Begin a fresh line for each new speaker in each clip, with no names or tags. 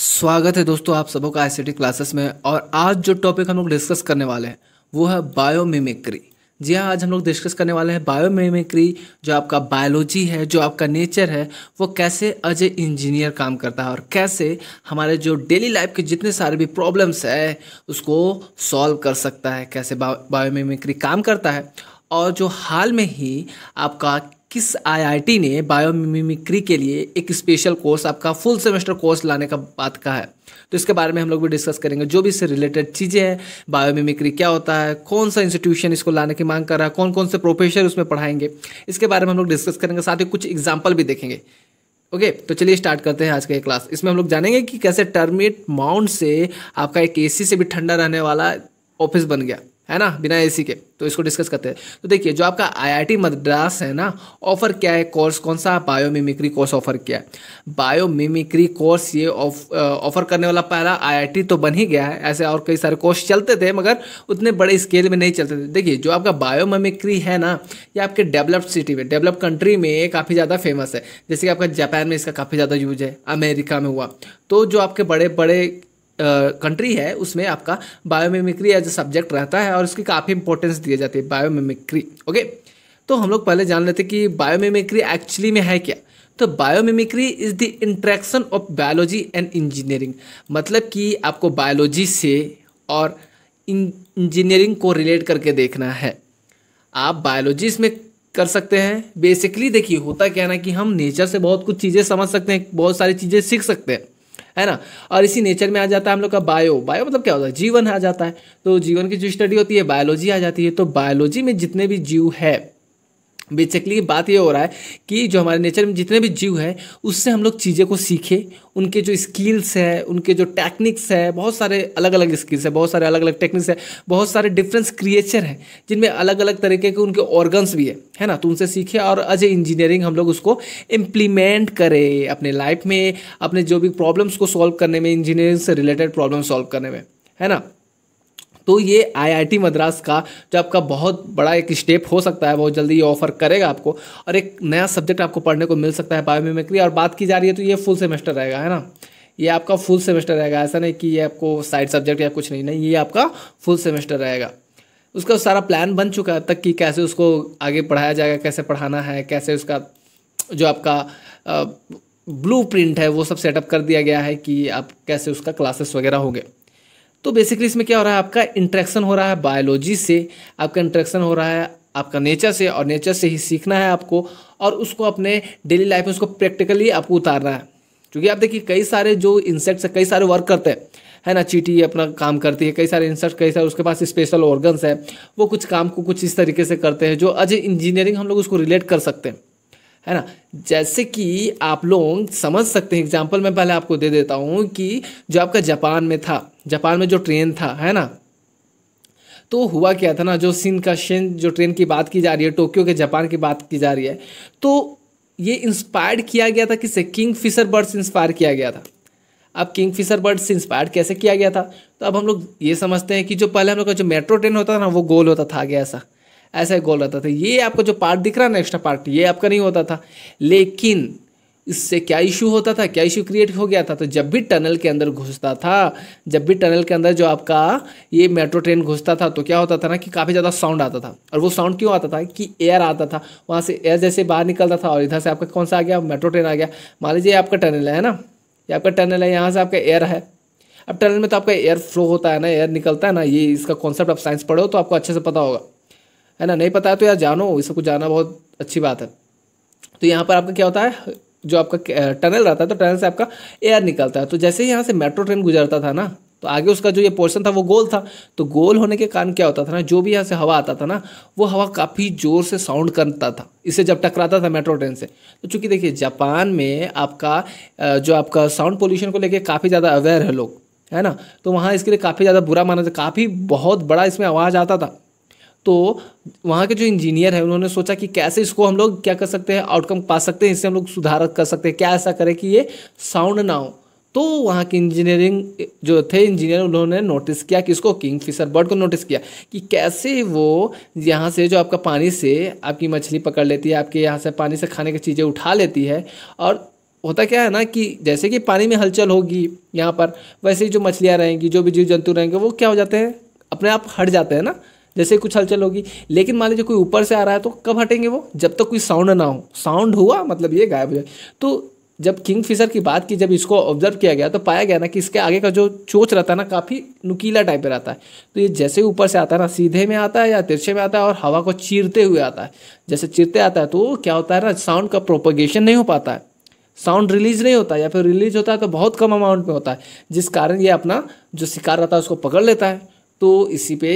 स्वागत है दोस्तों आप सबों का आई क्लासेस में और आज जो टॉपिक हम लोग डिस्कस करने वाले हैं वो है बायोमिमिक्री जी हाँ आज हम लोग डिस्कस करने वाले हैं बायोमिमिक्री जो आपका बायोलॉजी है जो आपका नेचर है वो कैसे एज ए इंजीनियर काम करता है और कैसे हमारे जो डेली लाइफ के जितने सारे भी प्रॉब्लम्स है उसको सॉल्व कर सकता है कैसे बायोमिमिक्री काम करता है और जो हाल में ही आपका किस आईआईटी ने बायोमिमिक्री के लिए एक स्पेशल कोर्स आपका फुल सेमेस्टर कोर्स लाने का बात कहा है तो इसके बारे में हम लोग भी डिस्कस करेंगे जो भी इससे रिलेटेड चीज़ें हैं बायोमिमिक्री क्या होता है कौन सा इंस्टीट्यूशन इसको लाने की मांग कर रहा है कौन कौन से प्रोफेसर उसमें पढ़ाएंगे इसके बारे में हम लोग डिस्कस करेंगे साथ ही कुछ एग्जाम्पल भी देखेंगे ओके okay, तो चलिए स्टार्ट करते हैं आज का ये क्लास इसमें हम लोग जानेंगे कि कैसे टर्मिट माउंट से आपका एक एसी से भी ठंडा रहने वाला ऑफिस बन गया है ना बिना एसी के तो इसको डिस्कस करते हैं तो देखिए जो आपका आईआईटी मद्रास है ना ऑफर क्या है कोर्स कौन सा बायोमिमिक्री कोर्स ऑफर किया है बायोमिमिक्री कोर्स ये ऑफर करने वाला पहला आईआईटी तो बन ही गया है ऐसे और कई सारे कोर्स चलते थे मगर उतने बड़े स्केल में नहीं चलते थे देखिए जो आपका बायोमिमिक्री है ना ये आपके डेवलप्ड सिटी में डेवलप कंट्री में काफ़ी ज़्यादा फेमस है जैसे कि आपका जापान में इसका काफ़ी ज़्यादा यूज है अमेरिका में हुआ तो जो आपके बड़े बड़े कंट्री है उसमें आपका बायोमिमिक्री एज ए सब्जेक्ट रहता है और उसकी काफ़ी इंपॉर्टेंस दी जाती है बायोमिमिक्री ओके तो हम लोग पहले जान लेते कि बायोमिमिक्री एक्चुअली में है क्या तो biomimicry is the interaction of biology and engineering मतलब कि आपको बायोलॉजी से और इंजीनियरिंग को रिलेट करके देखना है आप बायोलॉजी में कर सकते हैं बेसिकली देखिए होता क्या ना कि हम नेचर से बहुत कुछ चीज़ें समझ सकते हैं बहुत सारी चीज़ें सीख सकते हैं है ना और इसी नेचर में आ जाता है हम लोग का बायो बायो मतलब क्या होता है जीवन आ जाता है तो जीवन की जो स्टडी होती है बायोलॉजी आ जाती है तो बायोलॉजी में जितने भी जीव है बेसिकली बात ये हो रहा है कि जो हमारे नेचर में जितने भी जीव हैं उससे हम लोग चीज़ें को सीखें उनके जो स्किल्स हैं उनके जो टेक्निक्स हैं बहुत सारे अलग अलग स्किल्स हैं बहुत सारे अलग अलग टेक्निक्स हैं बहुत सारे डिफरेंस क्रिएचर हैं जिनमें अलग अलग तरीके के उनके ऑर्गन्स भी है है ना तो उनसे सीखे और एज ए इंजीनियरिंग हम लोग उसको इम्प्लीमेंट करें अपने लाइफ में अपने जो भी प्रॉब्लम्स को सॉल्व करने में इंजीनियरिंग से रिलेटेड प्रॉब्लम सॉल्व करने में है ना तो ये आईआईटी मद्रास का जो आपका बहुत बड़ा एक स्टेप हो सकता है बहुत जल्दी ये ऑफर करेगा आपको और एक नया सब्जेक्ट आपको पढ़ने को मिल सकता है बायोमेमिक्री और बात की जा रही है तो ये फुल सेमेस्टर रहेगा है ना ये आपका फुल सेमेस्टर रहेगा ऐसा नहीं कि ये आपको साइड सब्जेक्ट या कुछ नहीं नहीं ये आपका फुल सेमेस्टर रहेगा उसका सारा प्लान बन चुका है तक कि कैसे उसको आगे पढ़ाया जाएगा कैसे पढ़ाना है कैसे उसका जो आपका ब्लू प्रिंट है वो सब सेटअप कर दिया गया है कि आप कैसे उसका क्लासेस वगैरह होंगे तो बेसिकली इसमें क्या हो रहा है आपका इंट्रैक्शन हो रहा है बायोलॉजी से आपका इंट्रैक्शन हो रहा है आपका नेचर से और नेचर से ही सीखना है आपको और उसको अपने डेली लाइफ में उसको प्रैक्टिकली आपको उतारना है क्योंकि आप देखिए कई सारे जो इंसेक्ट्स कई सारे वर्क करते हैं है ना चीटी अपना काम करती है कई सारे इंसेक्ट कई सारे उसके पास स्पेशल ऑर्गन्स हैं वो कुछ काम को कुछ इस तरीके से करते हैं जो अजय इंजीनियरिंग हम लोग उसको रिलेट कर सकते हैं है ना जैसे कि आप लोग समझ सकते हैं एग्जाम्पल मैं पहले आपको दे देता हूँ कि जो आपका जापान में था जापान में जो ट्रेन था है ना तो हुआ क्या था ना जो सीन का शेन जो ट्रेन की बात की जा रही है टोक्यो के जापान की बात की जा रही है तो ये इंस्पायर्ड किया गया था किससे किंग फिशर बर्ड से इंस्पायर किया गया था अब किंग फिशर बर्ड से इंस्पायर कैसे किया गया था तो अब हम लोग ये समझते हैं कि जो पहले हम लोग का जो मेट्रो ट्रेन होता था ना वो गोल होता था आगे ऐसा ऐसा ही गोल रहता था ये आपका जो पार्ट दिख रहा है ना एक्स्ट्रा पार्ट ये आपका नहीं होता था लेकिन इससे क्या इशू होता था क्या इशू क्रिएट हो गया था तो जब भी टनल के अंदर घुसता था जब भी टनल के अंदर जो आपका ये मेट्रो ट्रेन घुसता था तो क्या होता था ना कि काफ़ी ज़्यादा साउंड आता था और वो साउंड क्यों आता था कि एयर आता था वहाँ से एयर जैसे बाहर निकलता था और इधर से आपका कौन सा आ गया मेट्रो ट्रेन आ गया मान लीजिए आपका टनल है ना ये आपका टनल है यहाँ से आपका एयर है अब टनल में तो आपका एयर फ्लो होता है ना एयर निकलता है ना ये इसका कॉन्सेप्ट आप साइंस पढ़ो तो आपको अच्छे से पता होगा है ना नहीं पता है तो यार जानो इस कुछ जाना बहुत अच्छी बात है तो यहाँ पर आपका क्या होता है जो आपका टनल रहता है तो टनल से आपका एयर निकलता है तो जैसे ही यहाँ से मेट्रो ट्रेन गुजरता था ना तो आगे उसका जो ये पोर्शन था वो गोल था तो गोल होने के कारण क्या होता था ना जो भी यहाँ से हवा आता था ना वो हवा काफ़ी ज़ोर से साउंड करता था इससे जब टकराता था मेट्रो ट्रेन से तो चूंकि देखिए जापान में आपका जो आपका साउंड पोल्यूशन को लेकर काफ़ी ज़्यादा अवेयर है लोग है ना तो वहाँ इसके लिए काफ़ी ज़्यादा बुरा माना जाता काफ़ी बहुत बड़ा इसमें आवाज़ आता था तो वहाँ के जो इंजीनियर है उन्होंने सोचा कि कैसे इसको हम लोग क्या कर सकते हैं आउटकम पा सकते हैं इससे हम लोग सुधार कर सकते हैं क्या ऐसा करें कि ये साउंड ना हो तो वहाँ के इंजीनियरिंग जो थे इंजीनियर उन्होंने नोटिस किया किसको किंग फिशर बर्ड को नोटिस किया कि कैसे वो यहाँ से जो आपका पानी से आपकी मछली पकड़ लेती है आपके यहाँ से पानी से खाने की चीज़ें उठा लेती है और होता क्या है ना कि जैसे कि पानी में हलचल होगी यहाँ पर वैसे ही जो मछलियाँ रहेंगी जो भी जीव जंतु रहेंगे वो क्या हो जाते हैं अपने आप हट जाते हैं ना जैसे कुछ हलचल होगी लेकिन मान लीजिए कोई ऊपर से आ रहा है तो कब हटेंगे वो जब तक कोई साउंड ना हो साउंड हुआ मतलब ये गायब हो जाए तो जब किंग फिशर की बात की जब इसको ऑब्जर्व किया गया तो पाया गया ना कि इसके आगे का जो चोच रहता है ना काफ़ी नुकीला टाइप रहता है तो ये जैसे ऊपर से आता है ना सीधे में आता है या तिरछे में आता है और हवा को चीरते हुए आता है जैसे चीरते आता है तो क्या होता है ना साउंड का प्रोपोगेशन नहीं हो पाता है साउंड रिलीज नहीं होता या फिर रिलीज होता है तो बहुत कम अमाउंट में होता है जिस कारण ये अपना जो शिकार रहता है उसको पकड़ लेता है तो इसी पे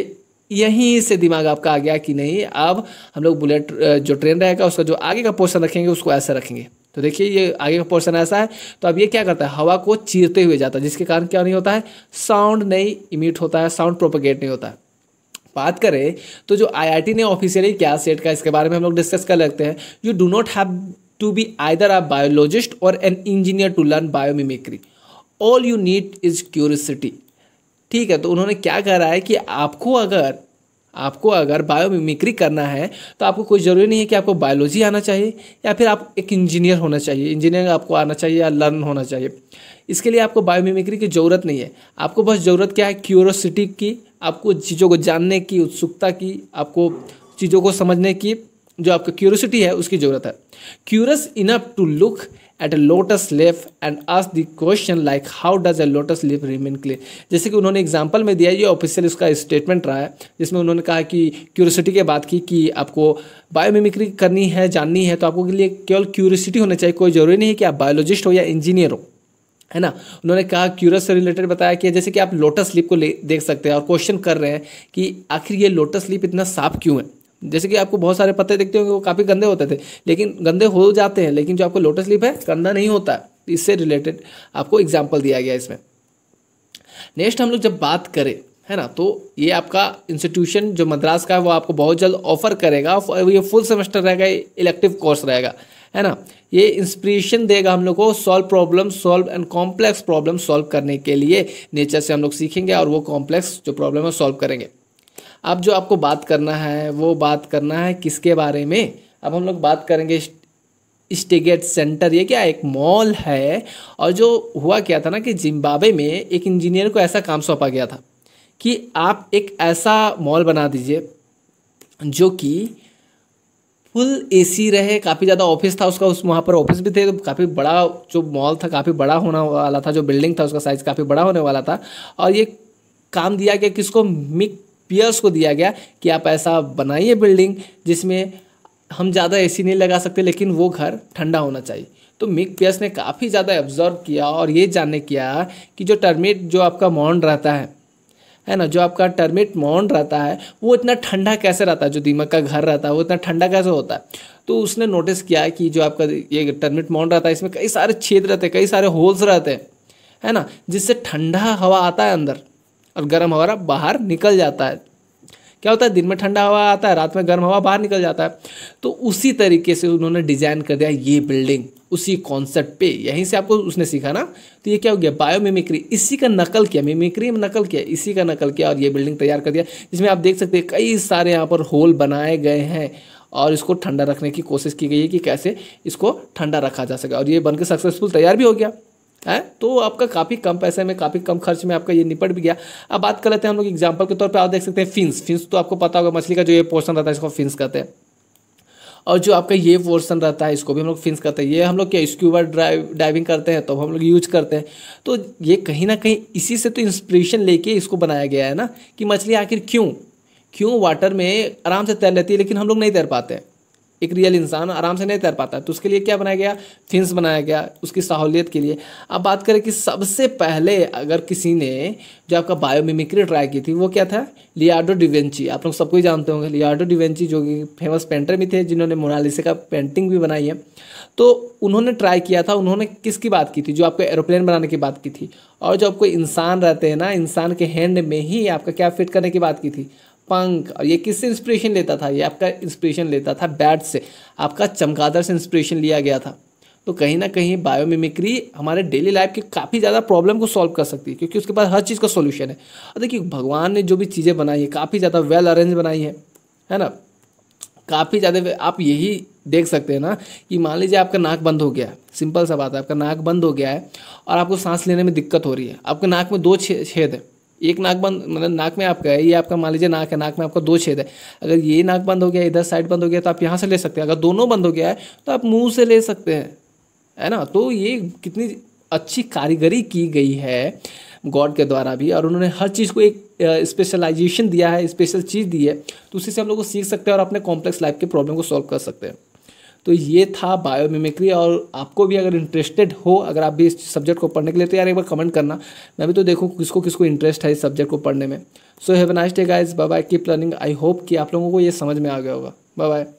यहीं से दिमाग आपका आ गया कि नहीं अब हम लोग बुलेट जो ट्रेन रहेगा उसका जो आगे का पोर्सन रखेंगे उसको ऐसा रखेंगे तो देखिए ये आगे का पोर्सन ऐसा है तो अब ये क्या करता है हवा को चीरते हुए जाता है जिसके कारण क्या नहीं होता है साउंड नहीं इमिट होता है साउंड प्रोपोगेट नहीं होता है बात करें तो जो आईआईटी ने ऑफिशियली क्या सेट का इसके बारे में हम लोग डिस्कस कर लगते हैं you do not have to be either a biologist or an engineer to learn biomimicry all you need is curiosity ठीक है तो उन्होंने क्या कह रहा है कि आपको अगर आपको अगर बायोमिमिक्री करना है तो आपको कोई ज़रूरी नहीं है कि आपको बायोलॉजी आना चाहिए या फिर आप एक इंजीनियर होना चाहिए इंजीनियर आपको आना चाहिए या लर्न होना चाहिए इसके लिए आपको बायोमिक्री की ज़रूरत नहीं है आपको बस ज़रूरत क्या है क्यूरोसिटी की आपको चीज़ों को जानने की उत्सुकता की आपको चीज़ों को समझने की जो आपका क्यूरोसिटी है उसकी ज़रूरत है curious enough to look at a lotus leaf and ask the question like how does a lotus leaf remain clear जैसे कि उन्होंने एग्जाम्पल में दिया ये ऑफिशियल उसका स्टेटमेंट रहा है जिसमें उन्होंने कहा कि क्यूरसिटी के बात की कि आपको बायोमिमिक्री करनी है जाननी है तो आपको के लिए केवल क्यूरोसिटी होना चाहिए कोई ज़रूरी नहीं है कि आप बायोलॉजिस्ट हो या इंजीनियर हो है ना उन्होंने कहा क्यूरस से रिलेटेड बताया कि जैसे कि आप लोटस लिप को देख सकते हैं और क्वेश्चन कर रहे हैं कि आखिर ये लोटस लिप इतना साफ क्यों है जैसे कि आपको बहुत सारे पत्ते देखते होंगे वो काफ़ी गंदे होते थे लेकिन गंदे हो जाते हैं लेकिन जो आपको लोटस लीफ है गंदा नहीं होता इससे रिलेटेड आपको एग्जाम्पल दिया गया इसमें नेक्स्ट हम लोग जब बात करें है ना तो ये आपका इंस्टीट्यूशन जो मद्रास का है वो आपको बहुत जल्द ऑफर करेगा ये फुल सेमेस्टर रहेगा इलेक्टिव कोर्स रहेगा है ना ये इंस्पिरेशन देगा हम लोग को solve problem solve and complex problem solve करने के लिए नेचर से हम लोग सीखेंगे और वो कॉम्प्लेक्स जो प्रॉब्लम है सॉल्व करेंगे अब जो आपको बात करना है वो बात करना है किसके बारे में अब हम लोग बात करेंगे स्टेगेट सेंटर ये क्या एक मॉल है और जो हुआ क्या था ना कि जिम्बाब्वे में एक इंजीनियर को ऐसा काम सौंपा गया था कि आप एक ऐसा मॉल बना दीजिए जो कि फुल एसी रहे काफ़ी ज़्यादा ऑफिस था उसका उस वहाँ पर ऑफिस भी थे तो काफ़ी बड़ा जो मॉल था काफ़ी बड़ा होने वाला था जो बिल्डिंग था उसका साइज़ काफ़ी बड़ा होने वाला था और ये काम दिया गया किसको मिक पियर्स को दिया गया कि आप ऐसा बनाइए बिल्डिंग जिसमें हम ज़्यादा ए नहीं लगा सकते लेकिन वो घर ठंडा होना चाहिए तो मिक पियर्स ने काफ़ी ज़्यादा एब्जॉर्व किया और ये जानने किया कि जो टर्मेट जो आपका माउंड रहता है है ना जो आपका टर्मेट मॉन्ड रहता है वो इतना ठंडा कैसे रहता है जो दीमक का घर रहता है वो इतना ठंडा कैसे होता है तो उसने नोटिस किया कि जो आपका ये टर्मेट माउंड रहता है इसमें कई सारे छेद रहते हैं कई सारे होल्स रहते हैं है ना जिससे ठंडा हवा आता है अंदर और गर्म हवा बाहर निकल जाता है क्या होता है दिन में ठंडा हवा आता है रात में गर्म हवा बाहर निकल जाता है तो उसी तरीके से उन्होंने डिजाइन कर दिया ये बिल्डिंग उसी कॉन्सेप्ट पे यहीं से आपको उसने सीखा ना तो ये क्या हो गया बायोमिमिक्री इसी का नकल किया मिमिक्री में नकल किया इसी का नकल किया और ये बिल्डिंग तैयार कर दिया जिसमें आप देख सकते हैं कई सारे यहाँ पर होल बनाए गए हैं और इसको ठंडा रखने की कोशिश की गई है कि कैसे इसको ठंडा रखा जा सके और ये बनकर सक्सेसफुल तैयार भी हो गया है तो आपका काफ़ी कम पैसे में काफ़ी कम खर्च में आपका ये निपट भी गया अब बात कर लेते हैं हम लोग एग्जाम्पल के तौर पर आप देख सकते हैं फिंस फिंस तो आपको पता होगा मछली का जो ये पोर्सन रहता है इसको फिंस कहते हैं और जो आपका ये पोर्सन रहता है इसको भी हम लोग फिंस करते हैं ये हम लोग क्या स्क्यूबा ड्राइव डाइविंग करते हैं तो हम लोग यूज करते हैं तो ये कहीं ना कहीं इसी से तो इंस्पिरेशन लेके इसको बनाया गया है ना कि मछली आखिर क्यों क्यों वाटर में आराम से तैर लेती है लेकिन हम लोग नहीं तैर पाते हैं एक रियल इंसान आराम से नहीं तैर पाता तो उसके लिए क्या बनाया गया फिंस बनाया गया उसकी सहूलियत के लिए अब बात करें कि सबसे पहले अगर किसी ने जो आपका बायोमिमिक्री ट्राई की थी वो क्या था लियाडो डिवेंची आप लोग सबको ही जानते होंगे लियाडो डिवेंची जो कि फेमस पेंटर भी थे जिन्होंने मोनालिसे का पेंटिंग भी बनाई है तो उन्होंने ट्राई किया था उन्होंने किसकी बात की थी जो आपको एरोप्लेन बनाने की बात की थी और जो आपको इंसान रहते हैं ना इंसान के हैंड में ही आपका क्या फिट करने की बात की थी पंख और ये किससे इंस्पिरेशन लेता था ये आपका इंस्पिरेशन लेता था बैट से आपका चमकादर से इंस्पिरेशन लिया गया था तो कहीं ना कहीं बायोमिमिक्री हमारे डेली लाइफ की काफ़ी ज़्यादा प्रॉब्लम को सॉल्व कर सकती है क्योंकि उसके पास हर चीज़ का सोल्यूशन है और देखिए भगवान ने जो भी चीज़ें बनाई है काफ़ी ज़्यादा वेल अरेंज बनाई है है ना काफ़ी ज़्यादा आप यही देख सकते हैं ना कि मान लीजिए आपका नाक बंद हो गया है सिंपल सा बात है आपका नाक बंद हो गया है और आपको सांस लेने में दिक्कत हो रही है आपके नाक में दो छेद है एक नाक बंद मतलब नाक में आपका है ये आपका मान लीजिए नाक है नाक में आपका दो छेद है अगर ये नाक बंद हो गया इधर साइड बंद हो गया तो आप यहाँ से ले सकते हैं अगर दोनों बंद हो गया है तो आप मुंह से ले सकते हैं है ना तो ये कितनी अच्छी कारीगरी की गई है गॉड के द्वारा भी और उन्होंने हर चीज़ को एक स्पेशलाइजेशन दिया है स्पेशल चीज़ दी है तो उसी से हम लोग को सीख सकते हैं और अपने कॉम्प्लेक्स लाइफ के प्रॉब्लम को सॉल्व कर सकते हैं तो ये था बायोमिमिक्री और आपको भी अगर इंटरेस्टेड हो अगर आप भी इस सब्जेक्ट को पढ़ने के लिए तो यार एक बार कमेंट करना मैं भी तो देखूँ किसको किसको इंटरेस्ट है इस सब्जेक्ट को पढ़ने में so have nice day guys bye keep learning I hope कि आप लोगों को ये समझ में आ गया होगा बाय बाय